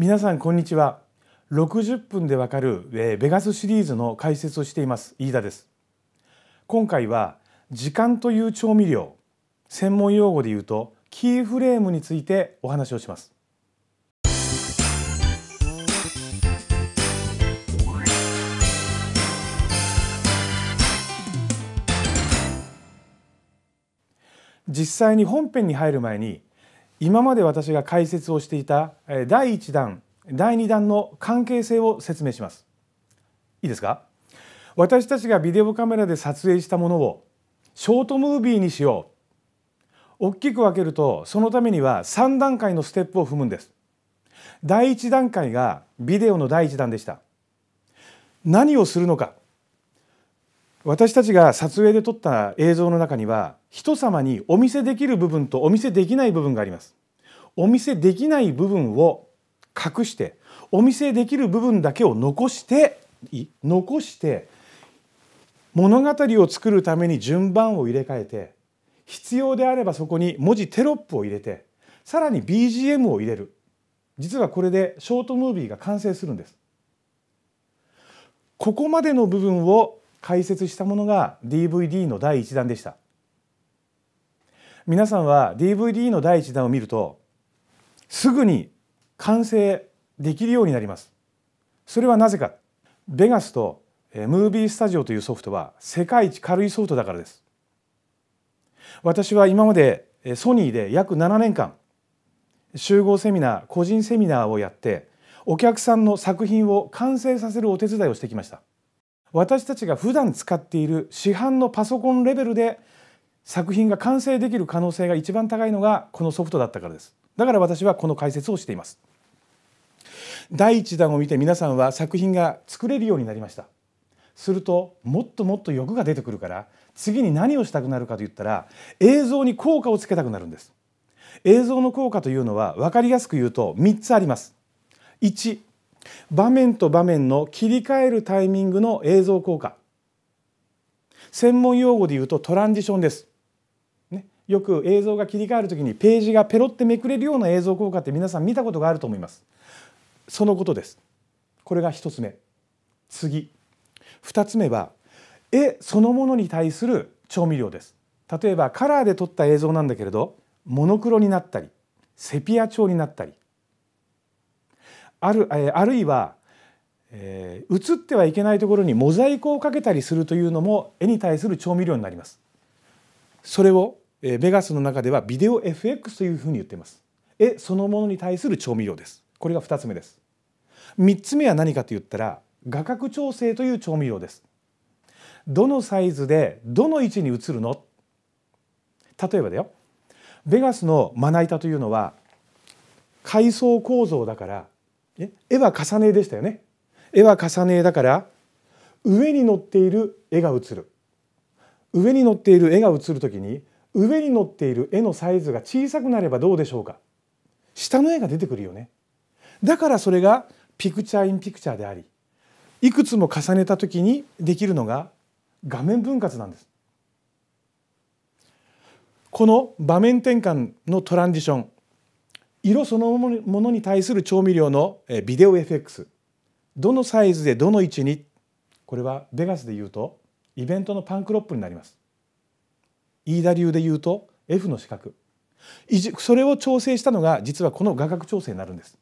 皆さんこんにちは60分でわかる、えー、ベガスシリーズの解説をしています飯田です今回は時間という調味料専門用語で言うとキーフレームについてお話をします実際に本編に入る前に今まで私が解説をしていた第1弾第2弾の関係性を説明しますいいですか私たちがビデオカメラで撮影したものをショートムービーにしよう大きく分けるとそのためには3段階のステップを踏むんです第1段階がビデオの第1弾でした何をするのか私たちが撮影で撮った映像の中には人様にお見せできる部分とお見せできない部分がありますお見せできない部分を隠してお見せできる部分だけを残して残して物語を作るために順番を入れ替えて必要であればそこに文字テロップを入れてさらに BGM を入れる実はこれでショートムービーが完成するんですここまでの部分を解説したものが DVD の第1弾でした皆さんは DVD の第1弾を見るとすぐに完成できるようになりますそれはなぜかベガスとムービースタジオというソフトは世界一軽いソフトだからです私は今までソニーで約7年間集合セミナー個人セミナーをやってお客さんの作品を完成させるお手伝いをしてきました私たちが普段使っている市販のパソコンレベルで作品が完成できる可能性が一番高いのがこのソフトだったからですだから私はこの解説をしています第1弾を見て皆さんは作品が作れるようになりましたするともっともっと欲が出てくるから次に何をしたくなるかといったら映像に効果をつけたくなるんです映像の効果というのは分かりやすく言うと3つあります1場面と場面の切り替えるタイミングの映像効果専門用語で言うとトランジションです、ね、よく映像が切り替えるときにページがペロってめくれるような映像効果って皆さん見たことがあると思いますそのことですこれが一つ目次二つ目は絵そのものに対する調味料です例えばカラーで撮った映像なんだけれどモノクロになったりセピア調になったりあるあるいは、えー、映ってはいけないところにモザイクをかけたりするというのも絵に対する調味料になります。それを、えー、ベガスの中ではビデオ FX というふうに言っています。絵そのものに対する調味料です。これが2つ目です。3つ目は何かと言ったら画角調整という調味料です。どのサイズでどの位置に映るの例えばだよベガスのまな板というのは階層構造だから絵は重ねでしたよね絵は重ねだから上に乗っている絵が映る上に乗っている絵が映る時に上に乗っている絵のサイズが小さくなればどうでしょうか下の絵が出てくるよねだからそれがピクチャーインピクチャーでありいくつも重ねた時にできるのが画面分割なんですこの場面転換のトランジション色そのものに対する調味料のビデオ FX どのサイズでどの位置にこれはベガスで言うとイベントのパンクロップになります飯田流で言うと F の四角それを調整したのが実はこの画角調整になるんです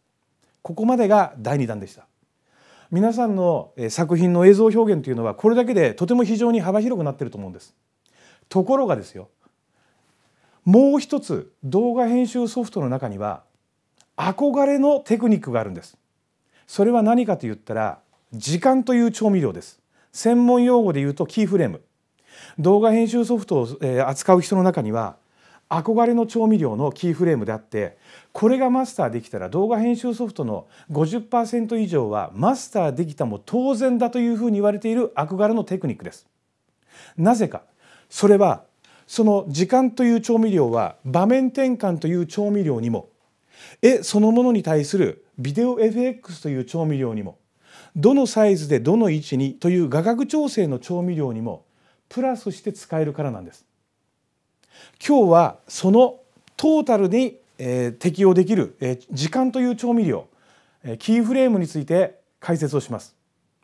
ここまでが第2弾でした皆さんの作品の映像表現というのはこれだけでとても非常に幅広くなってると思うんですところがですよもう一つ動画編集ソフトの中には憧れのテクニックがあるんですそれは何かと言ったら時間という調味料です専門用語で言うとキーフレーム動画編集ソフトを扱う人の中には憧れの調味料のキーフレームであってこれがマスターできたら動画編集ソフトの50%以上はマスターできたも当然だというふうに言われている憧れのテクニックです。なぜかそれはその時間という調味料は場面転換という調味料にも絵そのものに対するビデオ FX という調味料にもどのサイズでどの位置にという画角調整の調味料にもプラスして使えるからなんです。今日はそのトータルに、え適用できる、え時間という調味料、えキーフレームについて解説をします。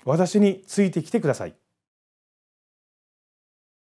私についてきてください。